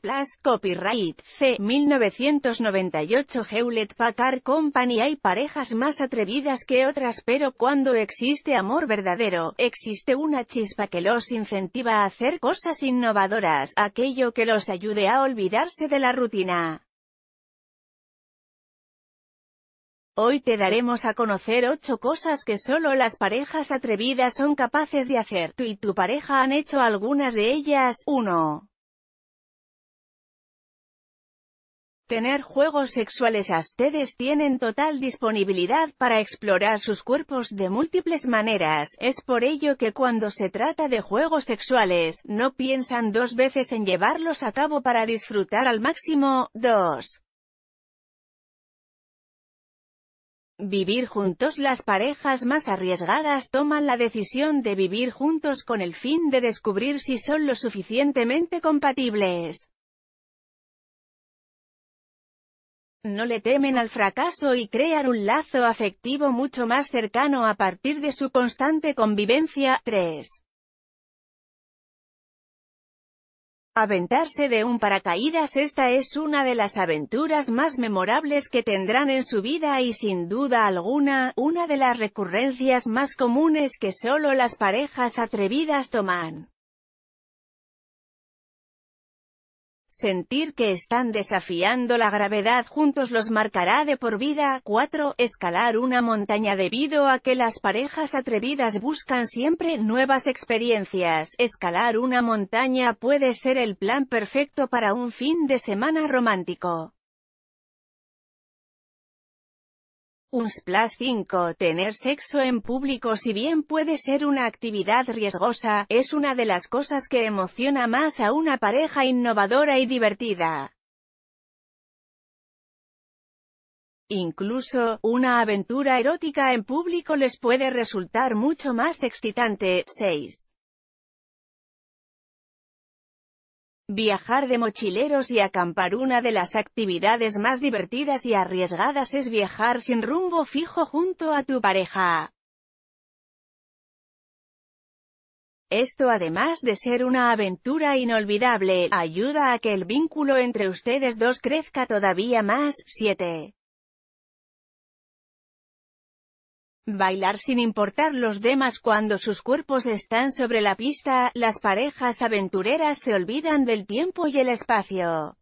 Plus copyright C. 1998 Hewlett Packard Company Hay parejas más atrevidas que otras pero cuando existe amor verdadero, existe una chispa que los incentiva a hacer cosas innovadoras, aquello que los ayude a olvidarse de la rutina. Hoy te daremos a conocer 8 cosas que solo las parejas atrevidas son capaces de hacer. Tú y tu pareja han hecho algunas de ellas. 1. tener juegos sexuales ustedes tienen total disponibilidad para explorar sus cuerpos de múltiples maneras, es por ello que cuando se trata de juegos sexuales, no piensan dos veces en llevarlos a cabo para disfrutar al máximo. 2. Vivir juntos Las parejas más arriesgadas toman la decisión de vivir juntos con el fin de descubrir si son lo suficientemente compatibles. no le temen al fracaso y crean un lazo afectivo mucho más cercano a partir de su constante convivencia. 3. Aventarse de un paracaídas Esta es una de las aventuras más memorables que tendrán en su vida y sin duda alguna, una de las recurrencias más comunes que solo las parejas atrevidas toman. Sentir que están desafiando la gravedad juntos los marcará de por vida. 4. Escalar una montaña debido a que las parejas atrevidas buscan siempre nuevas experiencias. Escalar una montaña puede ser el plan perfecto para un fin de semana romántico. Un splash 5. Tener sexo en público si bien puede ser una actividad riesgosa, es una de las cosas que emociona más a una pareja innovadora y divertida. Incluso, una aventura erótica en público les puede resultar mucho más excitante. 6. Viajar de mochileros y acampar Una de las actividades más divertidas y arriesgadas es viajar sin rumbo fijo junto a tu pareja. Esto además de ser una aventura inolvidable, ayuda a que el vínculo entre ustedes dos crezca todavía más. 7. Bailar sin importar los demás cuando sus cuerpos están sobre la pista, las parejas aventureras se olvidan del tiempo y el espacio.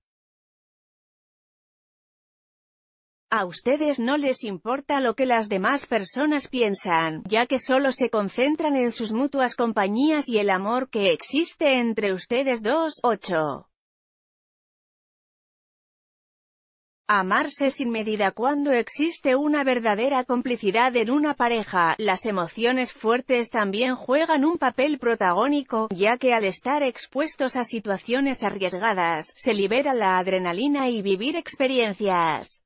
A ustedes no les importa lo que las demás personas piensan, ya que solo se concentran en sus mutuas compañías y el amor que existe entre ustedes dos. Ocho. Amarse sin medida Cuando existe una verdadera complicidad en una pareja, las emociones fuertes también juegan un papel protagónico, ya que al estar expuestos a situaciones arriesgadas, se libera la adrenalina y vivir experiencias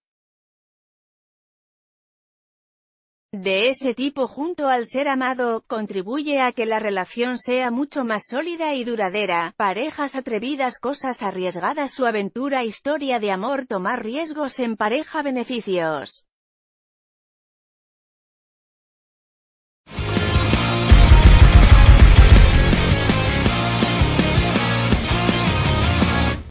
de ese tipo junto al ser amado, contribuye a que la relación sea mucho más sólida y duradera, parejas atrevidas cosas arriesgadas su aventura historia de amor tomar riesgos en pareja beneficios.